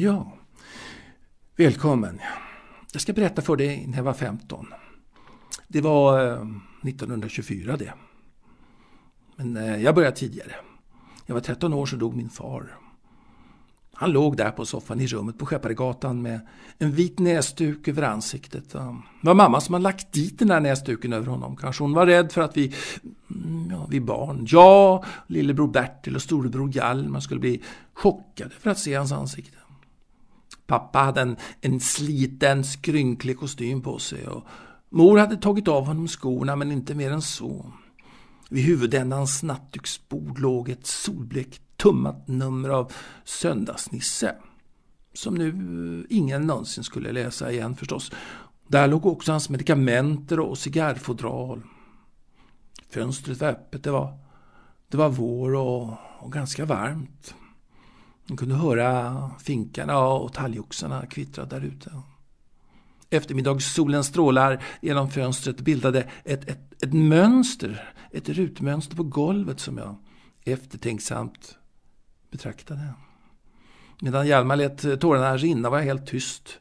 Ja, välkommen. Jag ska berätta för dig när jag var 15. Det var 1924 eh, det. Men eh, jag började tidigare. Jag var 13 år så dog min far. Han låg där på soffan i rummet på Skepparegatan med en vit näsduk över ansiktet. Det var mamma som hade lagt dit den där näsduken över honom. Kanske hon var rädd för att vi, mm, ja, vi barn, jag, lillebror Bertil och storebror Hjalmar skulle bli chockade för att se hans ansikte. Pappa hade en, en sliten, skrynklig kostym på sig och mor hade tagit av honom skorna men inte mer än så. Vid huvudändans nattduksbord låg ett solblekt tummat nummer av Söndagsnisse. Som nu eh, ingen någonsin skulle läsa igen förstås. Där låg också hans medikamenter och cigarrfodral. Fönstret var öppet, det var, det var vår och, och ganska varmt. Man kunde höra finkarna och talgoxarna kvittra där ute. Eftermiddagssolens strålar genom fönstret bildade ett, ett, ett mönster, ett rutmönster på golvet som jag eftertänksamt betraktade. Medan Hjalmar lät tårarna rinna var jag helt tyst.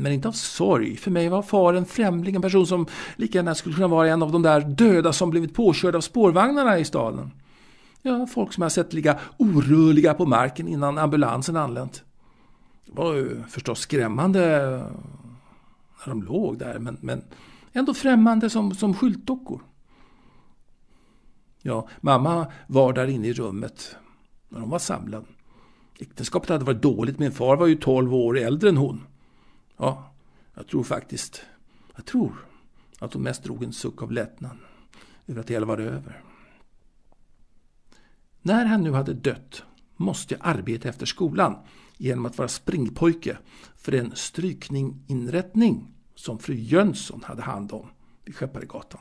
Men inte av sorg. För mig var far en främling, en person som lika gärna skulle kunna vara en av de där döda som blivit påkörda av spårvagnarna i staden. Ja, folk som jag sett ligga orörliga på marken innan ambulansen anlänt. Det var ju förstås skrämmande när de låg där, men, men ändå främmande som, som skyltdockor. Ja, mamma var där inne i rummet när de var samlade. Äktenskapet hade varit dåligt. Min far var ju 12 år äldre än hon. Ja, jag tror faktiskt, jag tror att hon mest drog en suck av lättnad över att det hela var över. När han nu hade dött måste jag arbeta efter skolan genom att vara springpojke för en strykninginrättning som fru Jönsson hade hand om vid Skepparegatan.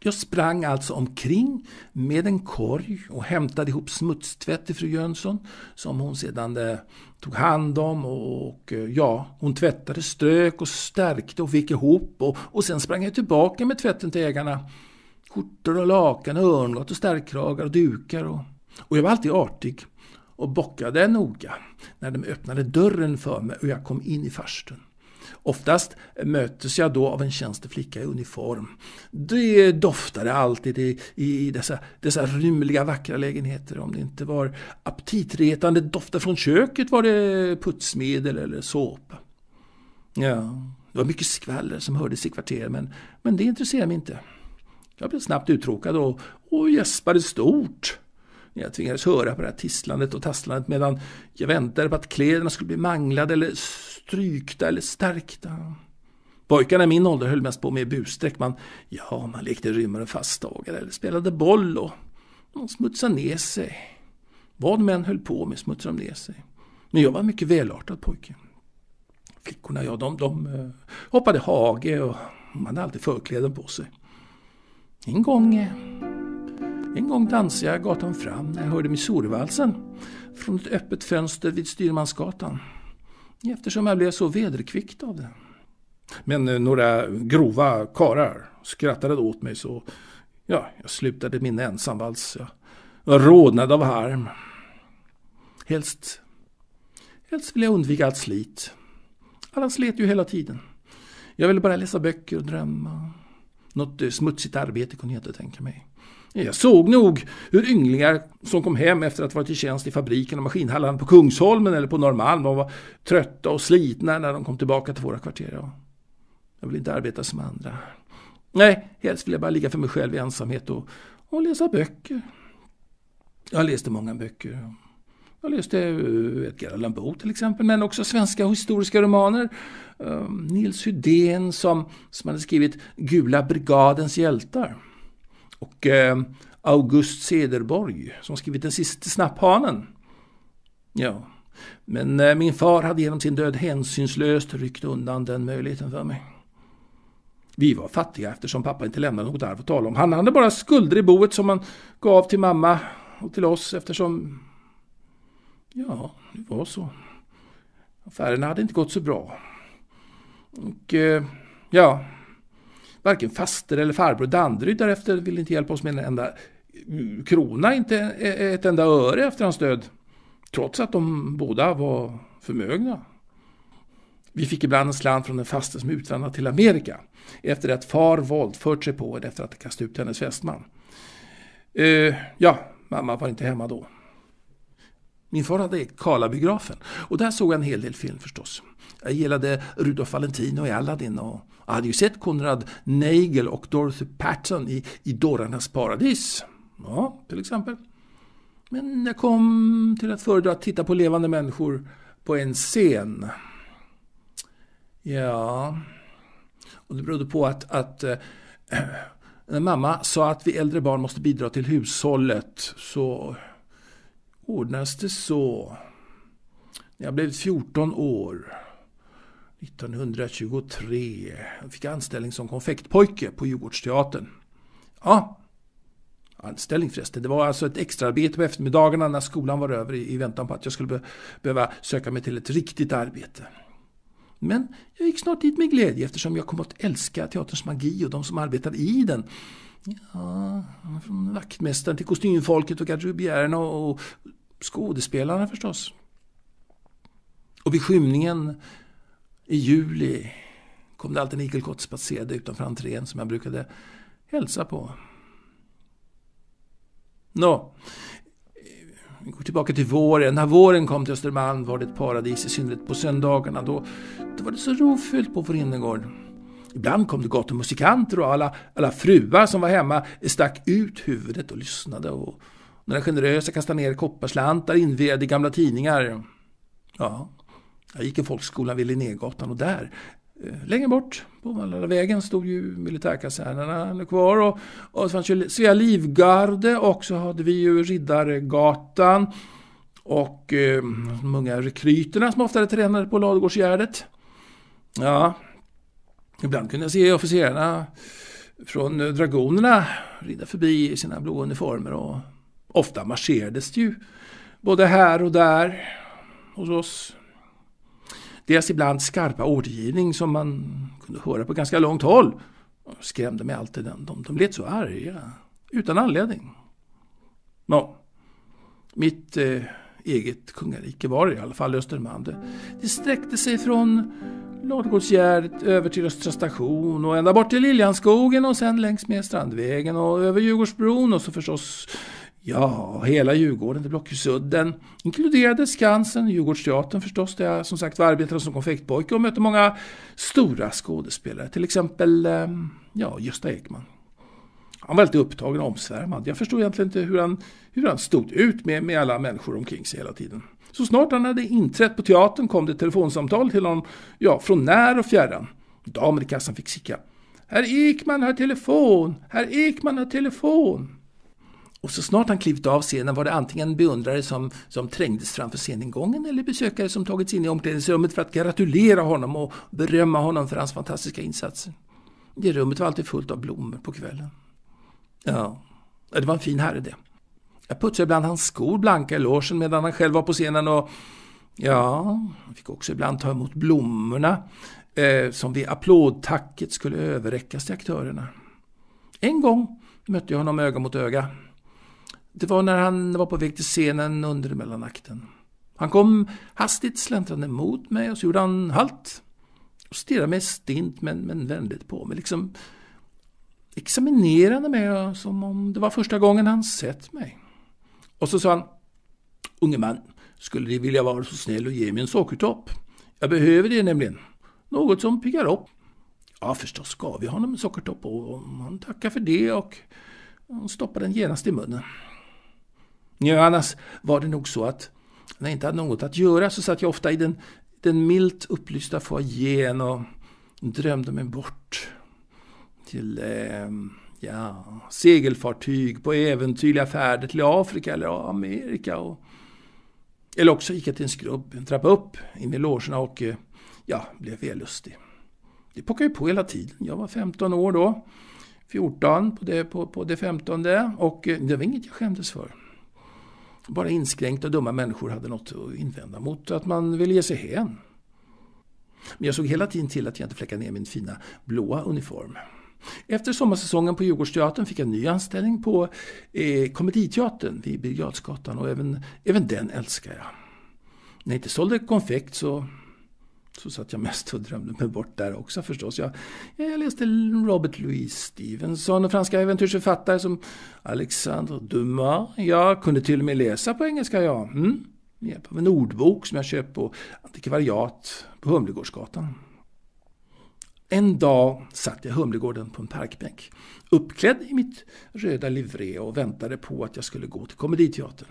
Jag sprang alltså omkring med en korg och hämtade ihop smutstvätt till fru Jönsson som hon sedan eh, tog hand om och eh, ja, hon tvättade, strök och stärkte och fick ihop och, och sen sprang jag tillbaka med tvätten till ägarna Skjortor och lakan, örngott och stärkkragar och dukar. Och, och jag var alltid artig och bockade noga när de öppnade dörren för mig och jag kom in i farstun. Oftast möttes jag då av en tjänsteflicka i uniform. Det doftade alltid i, i dessa, dessa rymliga vackra lägenheter. Om det inte var aptitretande dofter från köket var det putsmedel eller såpa. Ja, det var mycket skvaller som hördes i kvarteren men, men det intresserade mig inte. Jag blev snabbt uttråkad och, och gäspade stort. Jag tvingades höra på det här tisslandet och tasslandet medan jag väntade på att kläderna skulle bli manglade eller strykta eller stärkta. Pojkarna i min ålder höll mest på med busstreck. Man, ja, man lekte rymmare och fastdagare eller spelade boll och man smutsade ner sig. Vad män höll på med smutsade de ner sig. Men jag var en mycket välartad pojke. Flickorna, ja, de, de eh, hoppade hage och man hade alltid förkläden på sig. En gång, eh, en gång dansade jag gatan fram när jag hörde Missourivalsen från ett öppet fönster vid Styrmansgatan. Eftersom jag blev så vederkvickt av det. Men eh, några grova karar skrattade åt mig så ja, jag slutade min ensamvals. Jag rodnade av harm. Helst, helst ville jag undvika allt slit. Alla slet ju hela tiden. Jag ville bara läsa böcker och drömma. Något eh, smutsigt arbete kunde jag inte tänka mig. Jag såg nog hur ynglingar som kom hem efter att ha varit i tjänst i fabriken och maskinhallarna på Kungsholmen eller på Norrmalm var trötta och slitna när de kom tillbaka till våra kvarter. Jag vill inte arbeta som andra. Nej, helst vill jag bara ligga för mig själv i ensamhet och, och läsa böcker. Jag läste många böcker. Jag läste Edgar Allan Boe till exempel, men också svenska historiska romaner. Ehm, Nils Hydén som, som hade skrivit Gula brigadens hjältar. Och ehm, August Cederborg som skrivit Den sista snapphanen. Ja, men eh, min far hade genom sin död hänsynslöst ryckt undan den möjligheten för mig. Vi var fattiga eftersom pappa inte lämnade något arv att tala om. Han hade bara skulder i boet som han gav till mamma och till oss eftersom Ja, det var så. Affärerna hade inte gått så bra. Och eh, ja, varken faster eller farbror Danderyd därefter ville inte hjälpa oss med en enda krona, inte ett enda öre efter hans död. Trots att de båda var förmögna. Vi fick ibland en slant från en faste som utvandrat till Amerika efter att far våldfört sig på henne efter att ha kastat ut hennes fästman. Uh, ja, mamma var inte hemma då. Min far hade ägt Karlabiografen och där såg jag en hel del film förstås. Jag gillade Rudolf Valentino i Aladdin och jag hade ju sett Konrad Nagel och Dorothy Patton i, i Dårarnas paradis. Ja, till exempel. Men jag kom till att föredra att titta på levande människor på en scen. Ja... Och det berodde på att, att äh, eh, när mamma sa att vi äldre barn måste bidra till hushållet så ordnas det så. När jag blev 14 år, 1923, fick jag anställning som konfektpojke på Djurgårdsteatern. Ja, anställning förresten. Det var alltså ett extraarbete på eftermiddagarna när skolan var över i väntan på att jag skulle be behöva söka mig till ett riktigt arbete. Men jag gick snart dit med glädje eftersom jag kom att älska teaterns magi och de som arbetade i den. Ja, från vaktmästaren till kostymfolket och garderobiärerna och skådespelarna förstås. Och vid skymningen i juli kom det alltid en igelkott spatserande utanför entrén som jag brukade hälsa på. Nå, vi går tillbaka till våren. När våren kom till Östermalm var det ett paradis, i synnerhet på söndagarna. Då, då var det så rofyllt på vår innergård. Ibland kom det gott musikanter och alla, alla fruar som var hemma stack ut huvudet och lyssnade. Och, några generösa kastade ner kopparslantar invirade i gamla tidningar. Ja, jag gick i folkskolan vid Linnégatan och där, eh, längre bort på Valhallavägen, stod ju militärkasernerna kvar. Och, och det fanns ju Svea livgarde och så hade vi ju Riddargatan. Och eh, de unga rekryterna som oftare tränade på Ladugårdsgärdet. Ja, ibland kunde jag se officerarna från eh, dragonerna rida förbi i sina blå uniformer och Ofta marscherades det ju både här och där hos oss. Deras ibland skarpa ordgivning som man kunde höra på ganska långt håll skrämde mig alltid. De, de lät så arga, utan anledning. Nå, mitt eh, eget kungarike var det, i alla fall Östermalm. Det, det sträckte sig från Ladugårdsgärdet över till Östra station och ända bort till Liljanskogen och sen längs med Strandvägen och över Djurgårdsbron och så förstås Ja, hela Djurgården till Blockhusudden, inkluderade Skansen, Djurgårdsteatern förstås, där jag som sagt var arbetade som konfektpojke och mötte många stora skådespelare. Till exempel ehm, ja, Gösta Ekman. Han var alltid upptagen och omsvärmad. Jag förstod egentligen inte hur han, hur han stod ut med, med alla människor omkring sig hela tiden. Så snart han hade inträtt på teatern kom det telefonsamtal till honom, ja, från när och fjärran. Damer i kassan fick sicka. Herr Ekman har telefon! Herr Ekman har telefon! Och så snart han klivit av scenen var det antingen beundrare som, som trängdes framför sceningången eller besökare som tagits in i omklädningsrummet för att gratulera honom och berömma honom för hans fantastiska insatser. Det rummet var alltid fullt av blommor på kvällen. Ja, det var en fin herre det. Jag putsade ibland hans skor blanka i logen medan han själv var på scenen och ja, han fick också ibland ta emot blommorna eh, som vid applådtacket skulle överräckas till aktörerna. En gång mötte jag honom öga mot öga det var när han var på väg till scenen under mellanakten. Han kom hastigt släntrande mot mig och så gjorde han halt. Och stirrade mig stint men, men vänligt på mig. Liksom examinerade mig som om det var första gången han sett mig. Och så sa han. Unge man, skulle du vilja vara så snäll och ge mig en sockertopp? Jag behöver det nämligen. Något som piggar upp. Ja, förstås gav vi honom en sockertopp och han tackade för det och stoppade den genast i munnen. Ja, annars var det nog så att när jag inte hade något att göra så satt jag ofta i den, den milt upplysta foajén och drömde mig bort till eh, ja, segelfartyg på äventyrliga färder till Afrika eller Amerika. Och, eller också gick jag till en skrubb, en trappa upp, in i logerna och eh, ja, blev vällustig. Det pockade ju på hela tiden. Jag var 15 år då. 14 på det, på, på det 15 och eh, det var inget jag skämdes för bara inskränkta och dumma människor hade något att invända mot att man ville ge sig hän. Men jag såg hela tiden till att jag inte fläckade ner min fina blåa uniform. Efter sommarsäsongen på Djurgårdsteatern fick jag en ny anställning på eh, Komediteatern vid Birger och även, även den älskar jag. När jag inte sålde konfekt så så satt jag mest och drömde mig bort där också förstås. Jag, jag läste Robert Louis Stevenson, en franska äventyrsförfattare som Alexandre Dumas. Jag kunde till och med läsa på engelska, ja. Mm. Med hjälp av en ordbok som jag köpt på antikvariat på Humlegårdsgatan. En dag satt jag i Humlegården på en parkbänk, uppklädd i mitt röda livré och väntade på att jag skulle gå till Komediteatern.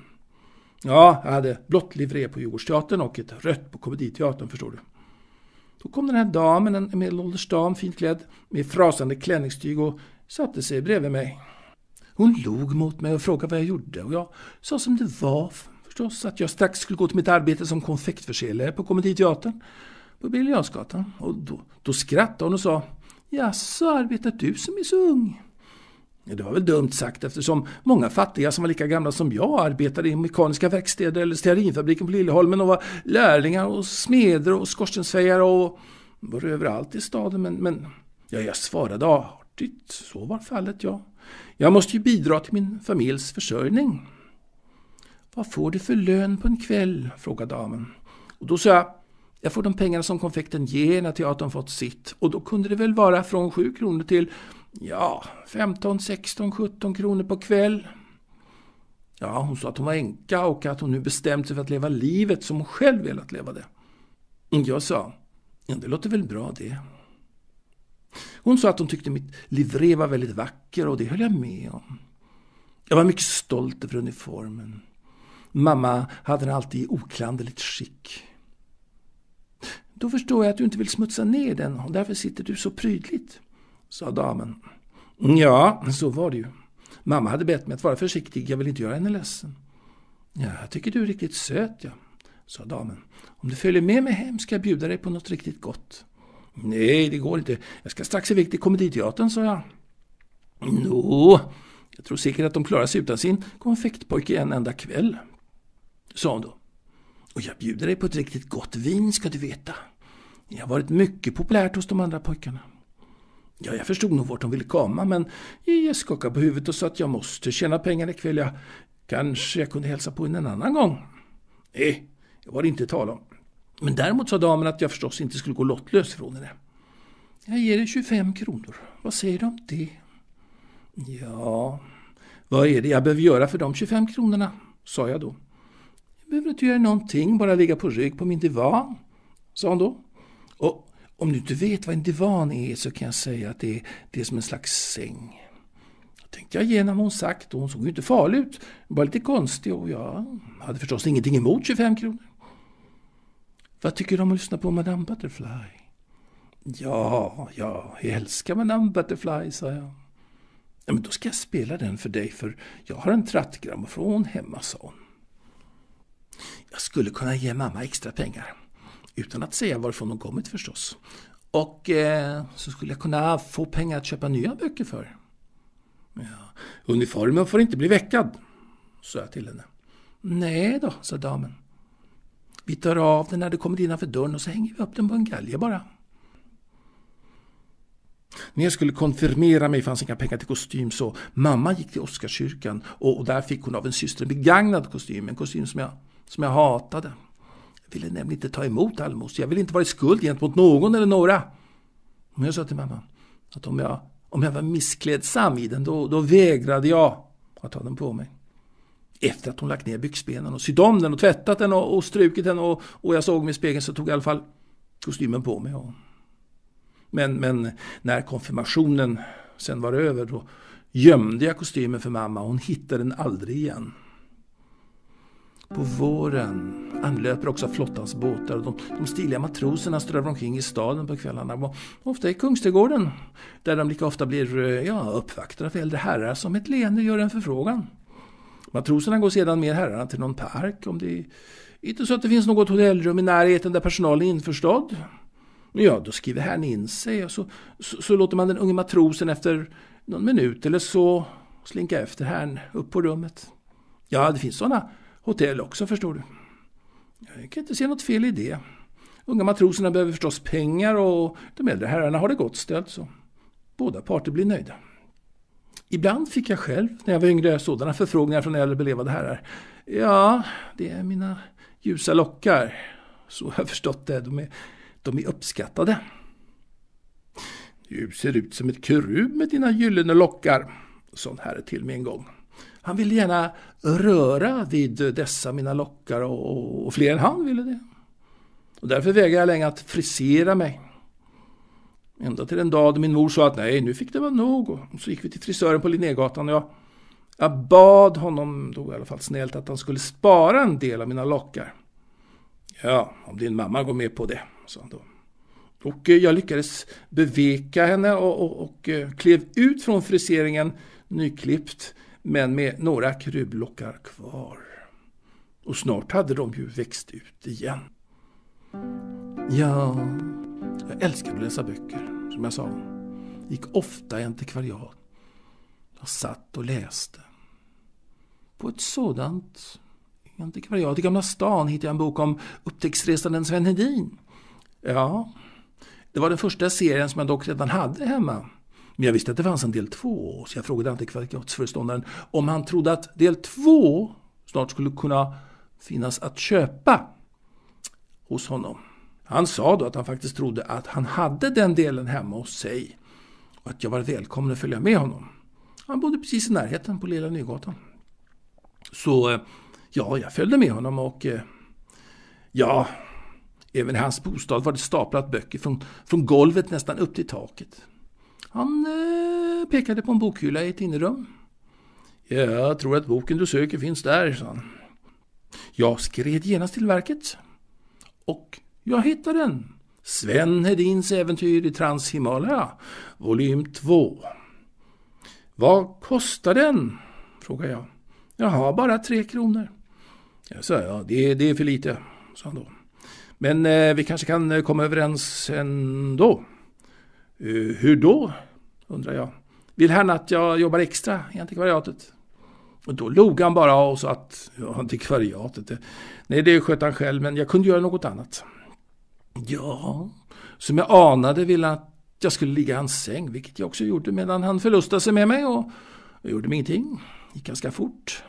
Ja, jag hade blått livré på Djurgårdsteatern och ett rött på Komediteatern, förstår du. Då kom den här damen, en medelålders dam, fint klädd, med frasande klänningstyg och satte sig bredvid mig. Hon log mot mig och frågade vad jag gjorde och jag sa som det var förstås att jag strax skulle gå till mitt arbete som konfektförsäljare på Komediteatern på Birger Och då, då skrattade hon och sa Jaså, arbetar du som är så ung? Det var väl dumt sagt eftersom många fattiga som var lika gamla som jag arbetade i mekaniska verkstäder eller stearinfabriken på Lilleholmen och var lärlingar och smeder och skorstensfejare och var överallt i staden. Men, men ja, jag svarade artigt. Så var fallet, ja. Jag måste ju bidra till min familjs försörjning. Vad får du för lön på en kväll? frågade damen. Och då sa jag, jag får de pengar som konfekten ger när teatern fått sitt. Och då kunde det väl vara från sju kronor till Ja, 15, 16, 17 kronor på kväll. Ja, hon sa att hon var änka och att hon nu bestämt sig för att leva livet som hon själv velat leva det. Jag sa, ja det låter väl bra det. Hon sa att hon tyckte mitt livré var väldigt vacker och det höll jag med om. Jag var mycket stolt över uniformen. Mamma hade den alltid i oklanderligt skick. Då förstår jag att du inte vill smutsa ner den och därför sitter du så prydligt sa damen. Ja, så var det ju. Mamma hade bett mig att vara försiktig, jag vill inte göra henne ledsen. Ja, jag tycker du är riktigt söt, ja, sa damen. Om du följer med mig hem ska jag bjuda dig på något riktigt gott. Nej, det går inte. Jag ska strax iväg till komediteatern, sa jag. Nå, jag tror säkert att de klarar sig utan sin konfektpojke en enda kväll, sa hon då. Och jag bjuder dig på ett riktigt gott vin, ska du veta. Det har varit mycket populärt hos de andra pojkarna. Ja, jag förstod nog vart de ville komma, men jag skakade på huvudet och sa att jag måste tjäna pengar ikväll. Jag, kanske jag kunde hälsa på en annan gång. Nej, det var det inte tal om. Men däremot sa damen att jag förstås inte skulle gå lottlös från henne. Jag ger dig 25 kronor. Vad säger du om det? Ja, vad är det jag behöver göra för de 25 kronorna? sa jag då. Jag behöver inte göra någonting, bara ligga på rygg på min divan, sa hon då. Om du inte vet vad en divan är så kan jag säga att det är, det är som en slags säng. Jag tänkte jag igenom vad hon sagt och hon såg ju inte farlig ut. Bara lite konstig och jag hade förstås ingenting emot 25 kronor. Vad tycker du om att lyssna på Madame Butterfly? Ja, ja, jag älskar Madame Butterfly, sa jag. Ja, men då ska jag spela den för dig, för jag har en trattgrammofon hemma, sa hon. Jag skulle kunna ge mamma extra pengar. Utan att säga varifrån de kommit förstås. Och eh, så skulle jag kunna få pengar att köpa nya böcker för. Ja. Uniformen får inte bli veckad, sa jag till henne. Nej då, sa damen. Vi tar av den när du kommer innanför dörren och så hänger vi upp den på en galge bara. När jag skulle konfirmera mig fanns inga pengar till kostym så mamma gick till Oscarskyrkan och, där fick hon av en syster en begagnad kostym, en kostym som jag, som jag hatade ville nämligen inte ta emot allmosor. Jag ville inte vara i skuld gentemot någon eller några. Men jag sa till mamma att om jag, om jag var missklädsam i den, då, då vägrade jag att ta den på mig. Efter att hon lagt ner byxbenen och sytt om den och tvättat den och, och strukit den och, och jag såg mig i spegeln så tog jag i alla fall kostymen på mig. Och... Men, men när konfirmationen sen var över då gömde jag kostymen för mamma och hon hittade den aldrig igen. På våren anlöper också flottans båtar och de, de stiliga matroserna strövar omkring i staden på kvällarna, ofta i Kungsträdgården, där de lika ofta blir ja, uppvaktade av äldre herrar som ett leende gör en förfrågan. Matroserna går sedan med herrarna till någon park om det inte så att det finns något hotellrum i närheten där personalen är införstådd. Ja, då skriver herrn in sig och så, så, så låter man den unge matrosen efter någon minut eller så slinka efter herrn upp på rummet. Ja, det finns sådana hotell också förstår du. Jag kan inte se något fel i det. Unga matroserna behöver förstås pengar och de äldre herrarna har det gott ställt så båda parter blir nöjda. Ibland fick jag själv, när jag var yngre, sådana förfrågningar från äldre belevade herrar. Ja, det är mina ljusa lockar. Så har jag förstått det. De är, de är uppskattade. Du ser ut som ett kurub med dina gyllene lockar, sa en herre till mig en gång. Han ville gärna röra vid dessa mina lockar och, och, och fler än han ville det. Och därför vägrade jag länge att frisera mig. Ända till den dag då min mor sa att nej, nu fick det vara nog. Och så gick vi till frisören på Linnégatan och jag, jag bad honom då i alla fall snällt att han skulle spara en del av mina lockar. Ja, om din mamma går med på det, sa han då. Och eh, jag lyckades beveka henne och, och, och eh, klev ut från friseringen nyklippt men med några krublockar kvar. Och snart hade de ju växt ut igen. Ja, jag älskade att läsa böcker, som jag sa. Gick ofta i antikvariat. Jag satt och läste. På ett sådant antikvariat i Gamla stan hittade jag en bok om upptäcktsresanden Sven Hedin. Ja, det var den första serien som jag dock redan hade hemma. Men jag visste att det fanns en del två, så jag frågade antikvariatsföreståndaren om han trodde att del två snart skulle kunna finnas att köpa hos honom. Han sa då att han faktiskt trodde att han hade den delen hemma hos sig och att jag var välkommen att följa med honom. Han bodde precis i närheten på Lilla Nygatan. Så eh, ja, jag följde med honom och eh, ja, även i hans bostad var det staplat böcker från, från golvet nästan upp till taket. Han eh, pekade på en bokhylla i ett innerrum. Jag tror att boken du söker finns där, sa han. Jag skred genast till verket. Och jag hittade den. Sven Hedins äventyr i Transhimalaya, volym 2. Vad kostar den? frågade jag. Jaha, bara tre kronor. Jag sa, ja, det, det är för lite, sa han då. Men eh, vi kanske kan eh, komma överens ändå. Eh, hur då? undrar jag. Vill herrn att jag jobbar extra i antikvariatet? Och då log han bara och sa att ja, antikvariatet, det, nej det sköt han själv, men jag kunde göra något annat. Ja, som jag anade ville han att jag skulle ligga i hans säng, vilket jag också gjorde medan han förlustade sig med mig och jag gjorde mig ingenting. gick ganska fort.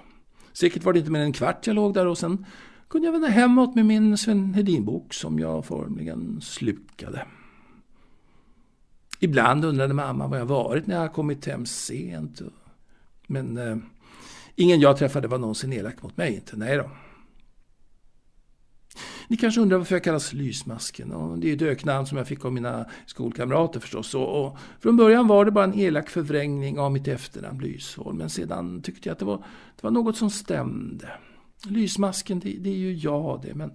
Säkert var det inte mer än en kvart jag låg där och sen kunde jag vända hemåt med min Sven Hedin-bok som jag formligen slukade. Ibland undrade mamma var jag varit när jag kommit hem sent. Men eh, ingen jag träffade var någonsin elak mot mig, inte. Nej då. Ni kanske undrar varför jag kallas Lysmasken? Och det är ett öknamn som jag fick av mina skolkamrater förstås. Och, och från början var det bara en elak förvrängning av mitt efternamn Lysholm. Men sedan tyckte jag att det var, det var något som stämde. Lysmasken, det, det är ju jag det. Men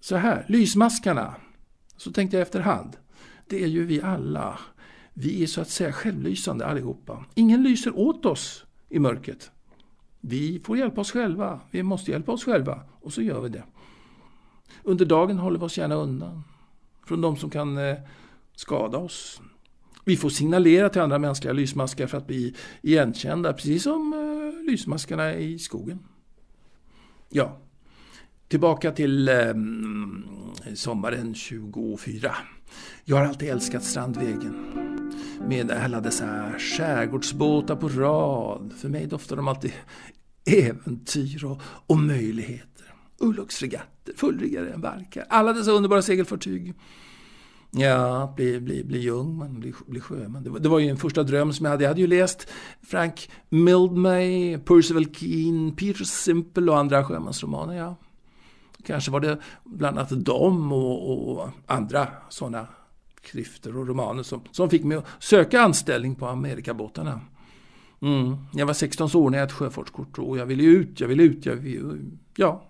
så här, Lysmaskarna. Så tänkte jag efterhand det är ju vi alla. Vi är så att säga självlysande allihopa. Ingen lyser åt oss i mörkret. Vi får hjälpa oss själva. Vi måste hjälpa oss själva. Och så gör vi det. Under dagen håller vi oss gärna undan. Från de som kan eh, skada oss. Vi får signalera till andra mänskliga lysmaskar för att bli igenkända. Precis som eh, lysmaskarna i skogen. Ja, tillbaka till ehm, sommaren 24. Jag har alltid älskat Strandvägen. Med alla dessa skärgårdsbåtar på rad. För mig doftar de alltid äventyr och, och möjligheter. Ulluxregatter, fullriggare, barkar. Alla dessa underbara segelfartyg. Ja, bli, bli, bli jungman, bli, bli sjöman. Det var, det var, ju en första dröm som jag hade. Jag hade ju läst Frank Mildmay, Percival Keane, Peter Simple och andra sjömansromaner. Ja. Kanske var det bland annat dem och, och andra sådana skrifter och romaner som, som fick mig att söka anställning på Amerikabåtarna. Mm. Jag var 16 år när jag hade sjöfartskort och jag ville ut, jag ville ut, jag ville, ja.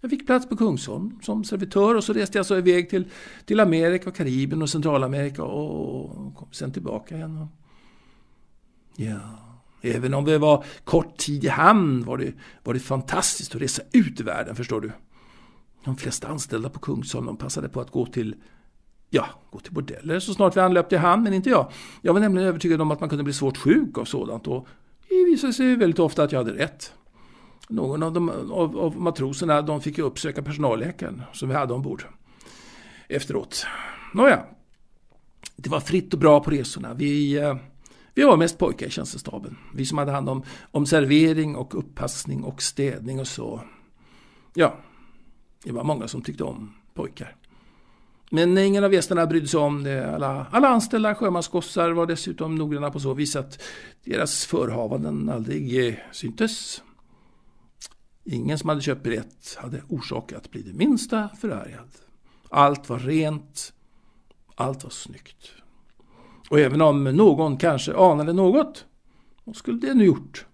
Jag fick plats på Kungsholm som servitör och så reste jag så iväg till, till Amerika, och Karibien och Centralamerika och kom sen tillbaka igen. Ja, även om det var kort tid i hamn var det, var det fantastiskt att resa ut i världen, förstår du de flesta anställda på Kungsholmen de passade på att gå till Ja, gå till bordeller så snart vi anlöpte i hamn, men inte jag. Jag var nämligen övertygad om att man kunde bli svårt sjuk av sådant och det visade sig väldigt ofta att jag hade rätt. Någon av, de, av, av matroserna de fick ju uppsöka personalläkaren som vi hade ombord efteråt. Nåja, det var fritt och bra på resorna. Vi, eh, vi var mest pojkar i tjänstestaben. Vi som hade hand om, om servering och upppassning och städning och så. Ja, det var många som tyckte om pojkar. Men ingen av gästerna brydde sig om det. Alla, alla anställda sjömansgossar var dessutom noggranna på så vis att deras förhavanden aldrig eh, syntes. Ingen som hade köpt biljett hade orsak att bli det minsta förargad. Allt var rent. Allt var snyggt. Och även om någon kanske anade något, vad skulle det nu gjort?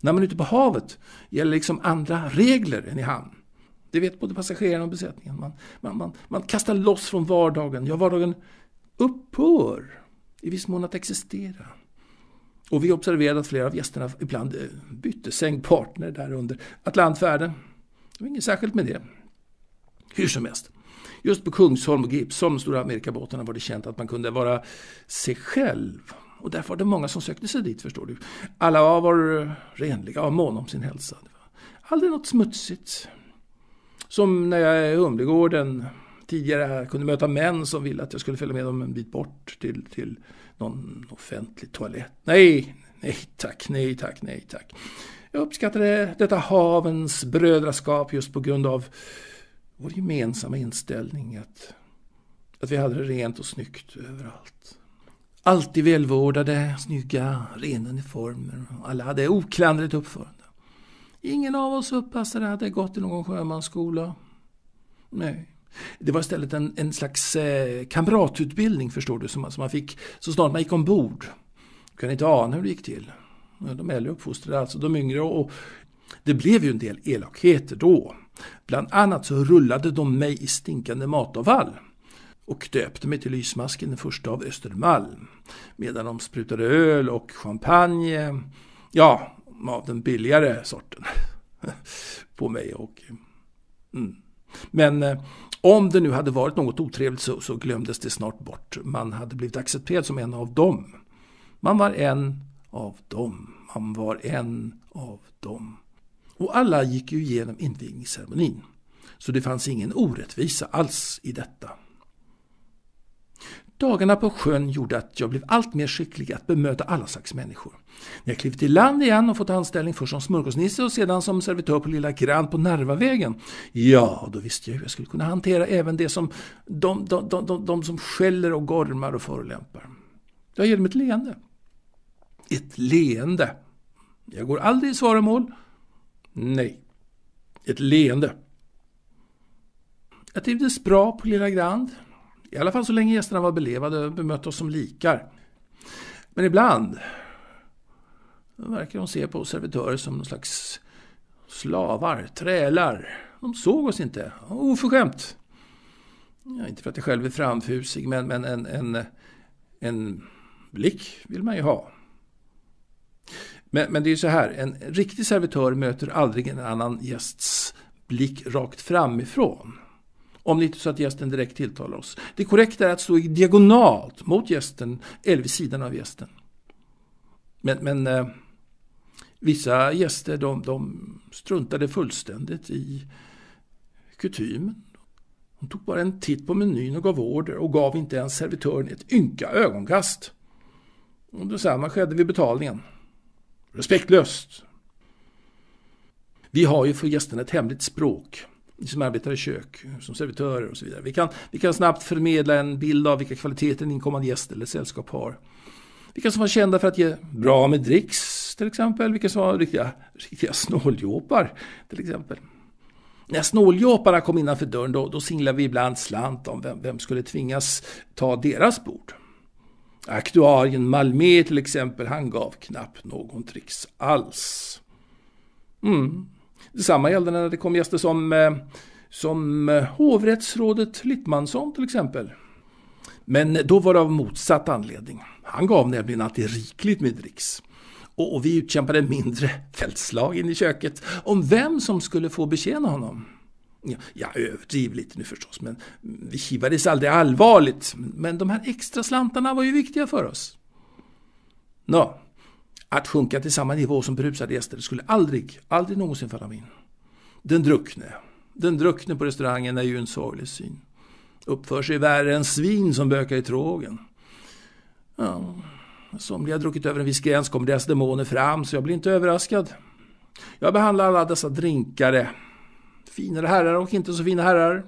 När man är ute på havet gäller liksom andra regler än i hamn. Det vet både passagerarna och besättningen. Man, man, man, man kastar loss från vardagen. Ja, vardagen upphör i viss mån att existera. Och vi observerade att flera av gästerna ibland eh, bytte sängpartner där under Atlantfärden. Det var inget särskilt med det. Hur som helst. Just på Kungsholm och Gripsholm, stora Amerikabåtarna, var det känt att man kunde vara sig själv. Och därför var det många som sökte sig dit, förstår du. Alla var renliga och måna om sin hälsa. Det var aldrig något smutsigt, som när jag i Humlegården tidigare kunde möta män som ville att jag skulle följa med dem en bit bort till, till någon offentlig toalett. Nej, nej tack, nej tack, nej tack. Jag uppskattade detta havens brödraskap just på grund av vår gemensamma inställning att, att vi hade det rent och snyggt överallt. Alltid välvårdade, snygga, rena uniformer. Alla hade oklandrigt uppförande. Ingen av oss uppassade hade gått i någon sjömansskola. Nej. Det var istället en, en slags eh, kamratutbildning förstår du, som man, som man fick så snart man gick ombord. Du kan inte ana hur det gick till. De äldre uppfostrade alltså de yngre och det blev ju en del elakheter då. Bland annat så rullade de mig i stinkande matavfall och döpte mig till Lysmasken, den första av Östermalm. Medan de sprutade öl och champagne. Ja, av den billigare sorten på mig. Och, mm. Men eh, om det nu hade varit något otrevligt så, så, glömdes det snart bort. Man hade blivit accepterad som en av dem. Man var en av dem. Man var en av dem. Och alla gick ju igenom invigningsceremonin. Så det fanns ingen orättvisa alls i detta. Dagarna på sjön gjorde att jag blev allt mer skicklig att bemöta alla slags människor. När jag klivit i land igen och fått anställning först som smörgåsnisse och sedan som servitör på Lilla Grand på Narvavägen, ja, då visste jag hur jag skulle kunna hantera även det som de, de, de, de, de som skäller och gormar och förolämpar. Jag ger dem ett leende. Ett leende. Jag går aldrig i svaromål. Nej. Ett leende. Jag trivdes bra på Lilla Grand. I alla fall så länge gästerna var belevade och bemötte oss som likar. Men ibland verkar de se på servitörer som någon slags slavar, trälar. De såg oss inte. Oförskämt! Ja, inte för att jag själv är framfusig, men, men en, en, en blick vill man ju ha. Men, men det är ju så här, en riktig servitör möter aldrig en annan gästs blick rakt framifrån om det inte är så att gästen direkt tilltalar oss. Det korrekta är att stå diagonalt mot gästen eller vid sidan av gästen. Men, men eh, vissa gäster de, de struntade fullständigt i kutymen. De tog bara en titt på menyn och gav order och gav inte ens servitören ett ynka ögonkast. Och detsamma skedde vid betalningen. Respektlöst! Vi har ju för gästerna ett hemligt språk som arbetar i kök, som servitörer och så vidare. Vi kan, vi kan snabbt förmedla en bild av vilka kvaliteter en inkommande gäst eller sällskap har. Vilka som var kända för att ge bra med dricks till exempel. Vilka som var riktiga, riktiga snåljåpar till exempel. När snåljåparna kom innanför dörren då, då singlade vi ibland slant om vem, vem skulle tvingas ta deras bord. Aktuarien Malmé till exempel, han gav knappt någon dricks alls. Mm. Detsamma gällde när det kom gäster som, eh, som eh, hovrättsrådet Littmansson till exempel. Men då var det av motsatt anledning. Han gav nämligen alltid rikligt med dricks. Och, vi utkämpade mindre fältslag in i köket om vem som skulle få betjäna honom. jag överdriver lite nu förstås, men vi kivades aldrig allvarligt. Men de här extra slantarna var ju viktiga för oss. Nå, att sjunka till samma nivå som berusade gäster skulle aldrig, aldrig någonsin falla mig in. Den druckne. Den druckne på restaurangen är ju en sorglig syn. Uppför sig värre än svin som bökar i trågen. Ja, somliga har druckit över en viss gräns kommer deras demoner fram, så jag blir inte överraskad. Jag behandlar alla dessa drinkare. Finare herrar och inte så fina herrar.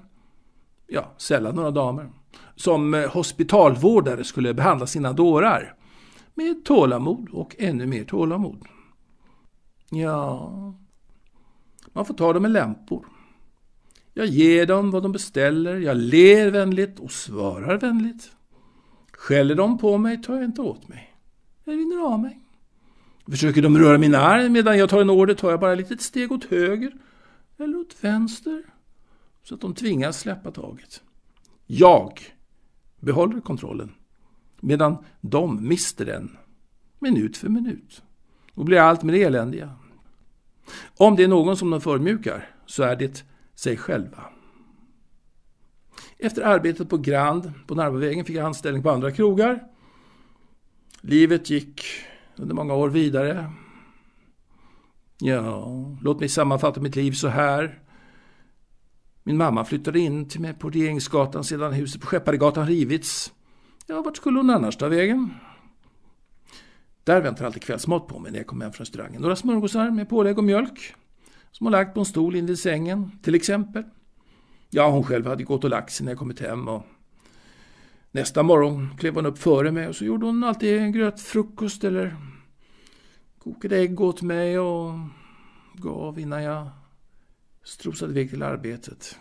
Ja, sällan några damer. Som eh, hospitalvårdare skulle behandla sina dårar. Med tålamod och ännu mer tålamod. Ja, man får ta dem med lämpor. Jag ger dem vad de beställer, jag ler vänligt och svarar vänligt. Skäller de på mig tar jag inte åt mig. Jag rinner av mig. Försöker de röra min arm medan jag tar en order tar jag bara ett litet steg åt höger eller åt vänster så att de tvingas släppa taget. Jag behåller kontrollen medan de mister den minut för minut och blir allt mer eländiga. Om det är någon som de förmjukar så är det sig själva. Efter arbetet på Grand på Narvavägen fick jag anställning på andra krogar. Livet gick under många år vidare. Ja, låt mig sammanfatta mitt liv så här. Min mamma flyttade in till mig på Regeringsgatan sedan huset på Skepparegatan rivits. Ja, vart skulle hon annars ta vägen? Där väntar alltid kvällsmat på mig när jag kommer hem från restaurangen. Några smörgåsar med pålägg och mjölk som hon lagt på en stol invid sängen, till exempel. Ja, hon själv hade gått och lagt sig när jag kommit hem och nästa morgon klev hon upp före mig och så gjorde hon alltid en grötfrukost eller kokade ägg åt mig och gav innan jag strosade iväg till arbetet.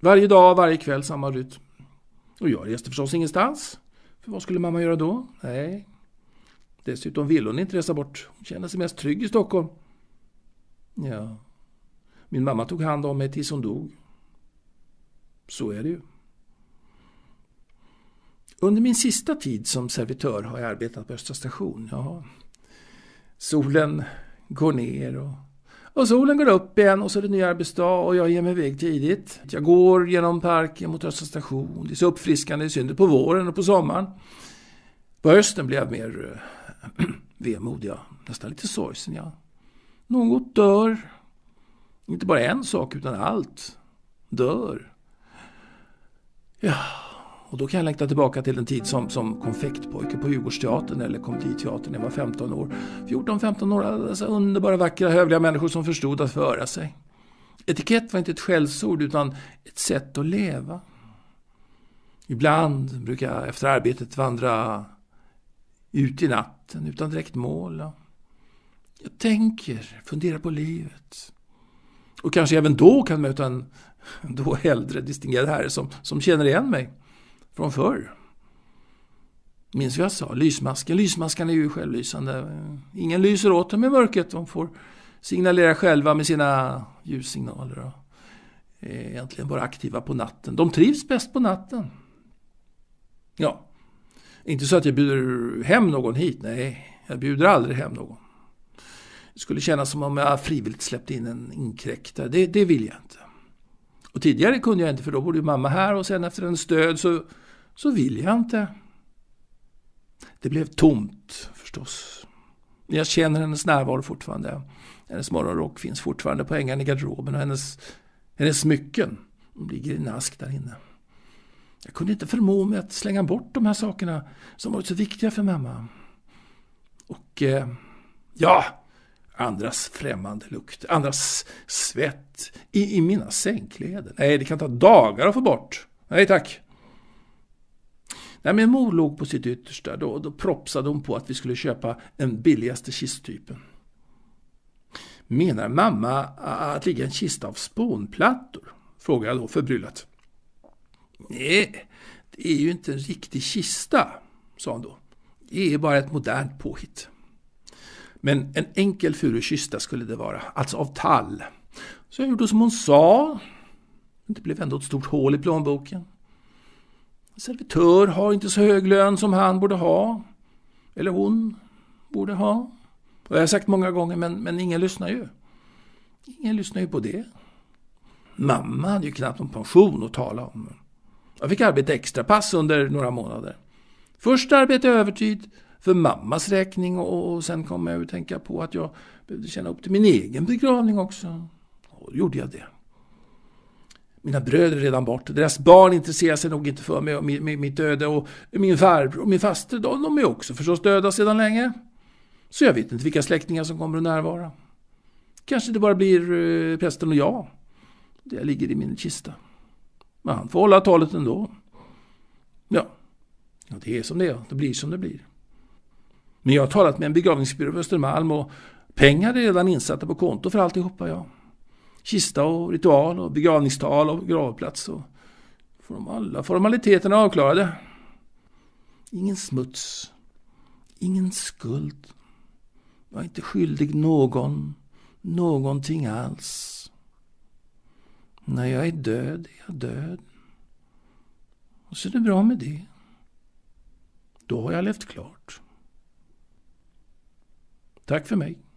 Varje dag, varje kväll, samma rytm. Och jag reste förstås ingenstans. För vad skulle mamma göra då? Nej. Dessutom ville hon inte resa bort. Hon kände sig mest trygg i Stockholm. Ja. Min mamma tog hand om mig tills hon dog. Så är det ju. Under min sista tid som servitör har jag arbetat på Östra station. Ja. Solen går ner och och solen går upp igen och så är det ny arbetsdag och jag ger mig iväg tidigt. Jag går genom parken mot Östra station. Det är så uppfriskande, i synnerhet på våren och på sommaren. På hösten blir jag mer äh, vemodig, ja. nästan lite sorgsen. Ja. Något dör. Inte bara en sak, utan allt dör. Ja... Och då kan jag längta tillbaka till en tid som, som konfektpojke på Djurgårdsteatern eller Komediteatern när jag var 15 år. 14-15 år, alltså underbara, vackra, hövliga människor som förstod att föra sig. Etikett var inte ett skällsord utan ett sätt att leva. Ibland brukar jag efter arbetet vandra ut i natten utan direkt mål. Jag tänker, funderar på livet. Och kanske även då kan möta en då äldre distingerad herre som, som känner igen mig från förr. Minns vad jag sa? Lysmasken. Lysmaskan är ju självlysande. Ingen lyser åt dem i mörkret. De får signalera själva med sina ljussignaler. och Egentligen bara aktiva på natten. De trivs bäst på natten. Ja, inte så att jag bjuder hem någon hit. Nej, jag bjuder aldrig hem någon. Det skulle kännas som om jag frivilligt släppte in en inkräktare. Det, det vill jag inte. Och tidigare kunde jag inte för då bodde mamma här och sen efter en stöd så, så vill jag inte. Det blev tomt förstås. Jag känner hennes närvaro fortfarande. Hennes morgonrock finns fortfarande på ängarna i garderoben och hennes, hennes smycken ligger i en ask där inne. Jag kunde inte förmå mig att slänga bort de här sakerna som varit så viktiga för mamma. Och eh, ja, andras främmande lukt, andras svett i, i mina sängkläder. Nej, det kan ta dagar att få bort. Nej tack. När min mor låg på sitt yttersta, då, då propsade hon på att vi skulle köpa den billigaste kisttypen. Menar mamma att ligga en kista av spånplattor? Frågade jag då förbryllat. Nej, det är ju inte en riktig kista, sa hon då. Det är bara ett modernt påhitt. Men en enkel furukista skulle det vara, alltså av tall. Så jag gjorde som hon sa. Det blev ändå ett stort hål i plånboken. servitör har inte så hög lön som han borde ha. Eller hon borde ha. Och jag har sagt många gånger, men, men ingen lyssnar ju. Ingen lyssnar ju på det. Mamma hade ju knappt någon pension att tala om. Jag fick arbeta extrapass under några månader. Först arbetade jag övertid för mammas räkning och, sen kom jag att tänka på att jag behövde känna upp till min egen begravning också. Och då gjorde jag det. Mina bröder är redan borta, deras barn intresserar sig nog inte för mig och mitt öde och min farbror och min faster, de, är också förstås döda sedan länge. Så jag vet inte vilka släktingar som kommer att närvara. Kanske det bara blir eh, prästen och jag. Det ligger i min kista. Men han får hålla talet ändå. Ja, det är som det är. Det blir som det blir. Men jag har talat med en begravningsbyrå på Östermalm och pengar är redan insatta på konto för alltihopa. Ja. Kista och ritual och begravningstal och gravplats. Och får de alla formaliteterna avklarade. Ingen smuts. Ingen skuld. Jag är inte skyldig någon någonting alls. När jag är död är jag död. Och så är det bra med det. Då har jag levt klart. Tack för mig.